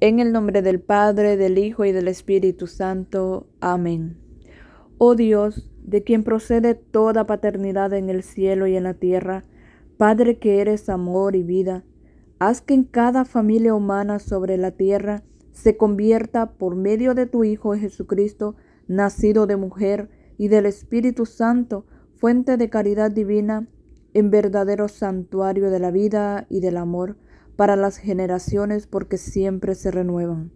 En el nombre del Padre, del Hijo y del Espíritu Santo. Amén. Oh Dios, de quien procede toda paternidad en el cielo y en la tierra, Padre que eres amor y vida, haz que en cada familia humana sobre la tierra se convierta por medio de tu Hijo Jesucristo, nacido de mujer y del Espíritu Santo, fuente de caridad divina, en verdadero santuario de la vida y del amor para las generaciones porque siempre se renuevan.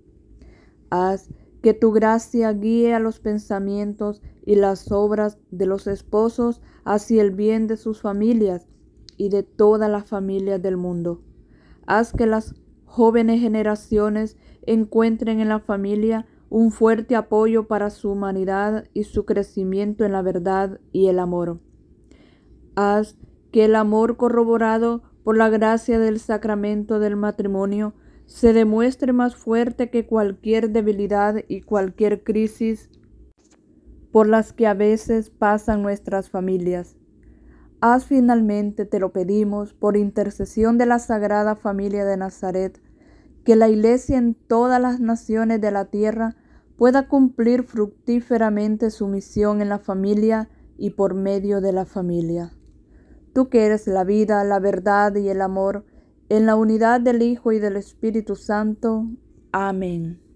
Haz que tu gracia guíe a los pensamientos y las obras de los esposos hacia el bien de sus familias y de todas las familias del mundo. Haz que las jóvenes generaciones encuentren en la familia un fuerte apoyo para su humanidad y su crecimiento en la verdad y el amor. Haz que el amor corroborado por la gracia del sacramento del matrimonio, se demuestre más fuerte que cualquier debilidad y cualquier crisis por las que a veces pasan nuestras familias. Haz finalmente, te lo pedimos, por intercesión de la Sagrada Familia de Nazaret, que la Iglesia en todas las naciones de la tierra pueda cumplir fructíferamente su misión en la familia y por medio de la familia tú que eres la vida, la verdad y el amor, en la unidad del Hijo y del Espíritu Santo. Amén.